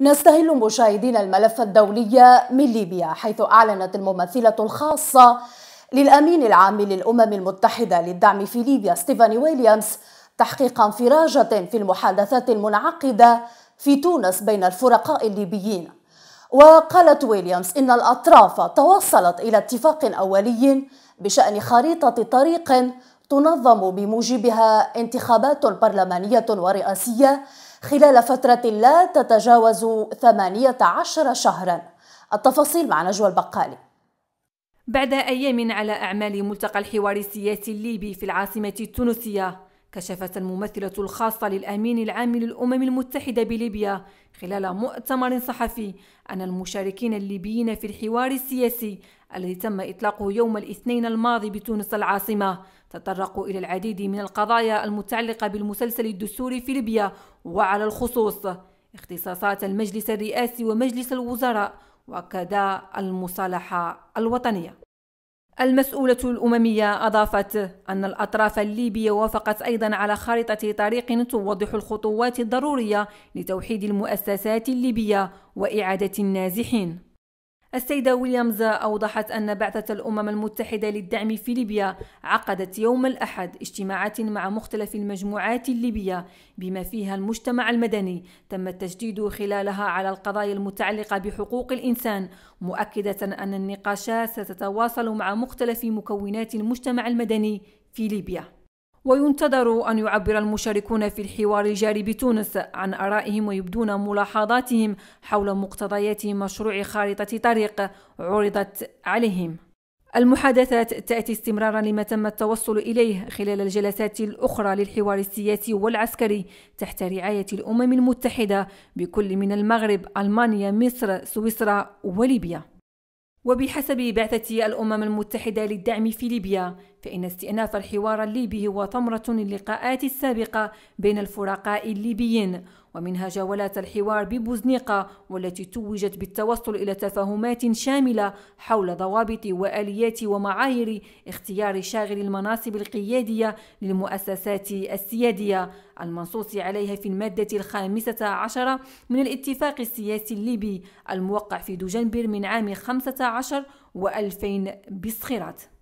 نستهل مشاهدين الملف الدولي من ليبيا حيث أعلنت الممثلة الخاصة للأمين العام للأمم المتحدة للدعم في ليبيا ستيفاني ويليامز تحقيق انفراجة في المحادثات المنعقدة في تونس بين الفرقاء الليبيين وقالت ويليامز إن الأطراف توصلت إلى اتفاق أولي بشأن خريطة طريق تنظم بموجبها انتخابات برلمانية ورئاسية خلال فترة لا تتجاوز 18 شهرا التفاصيل مع نجوى البقالي بعد أيام على أعمال ملتقى الحوار السياسي الليبي في العاصمة التونسية كشفت الممثلة الخاصة للأمين العام للأمم المتحدة بليبيا خلال مؤتمر صحفي أن المشاركين الليبيين في الحوار السياسي الذي تم إطلاقه يوم الاثنين الماضي بتونس العاصمة تطرقوا إلى العديد من القضايا المتعلقة بالمسلسل الدستوري في ليبيا وعلى الخصوص اختصاصات المجلس الرئاسي ومجلس الوزراء وكذا المصالحة الوطنية المسؤولة الأممية أضافت أن الأطراف الليبية وافقت أيضا على خارطة طريق توضح الخطوات الضرورية لتوحيد المؤسسات الليبية وإعادة النازحين السيدة ويليامز أوضحت أن بعثة الأمم المتحدة للدعم في ليبيا عقدت يوم الأحد اجتماعات مع مختلف المجموعات الليبية بما فيها المجتمع المدني تم التشديد خلالها على القضايا المتعلقة بحقوق الإنسان مؤكدة أن النقاشات ستتواصل مع مختلف مكونات المجتمع المدني في ليبيا وينتظر أن يعبر المشاركون في الحوار الجاري بتونس عن آرائهم ويبدون ملاحظاتهم حول مقتضيات مشروع خارطة طريق عرضت عليهم المحادثات تأتي استمرارا لما تم التوصل إليه خلال الجلسات الأخرى للحوار السياسي والعسكري تحت رعاية الأمم المتحدة بكل من المغرب، ألمانيا، مصر، سويسرا وليبيا وبحسب بعثة الأمم المتحدة للدعم في ليبيا فإن استئناف الحوار الليبي هو ثمرة للقاءات السابقة بين الفرقاء الليبيين ومنها جولات الحوار ببوزنيقة والتي توجت بالتوصل إلى تفاهمات شاملة حول ضوابط وآليات ومعايير اختيار شاغل المناصب القيادية للمؤسسات السيادية المنصوص عليها في المادة الخامسة عشرة من الاتفاق السياسي الليبي الموقع في دجنبر من عام 15 و2000 بسخيرات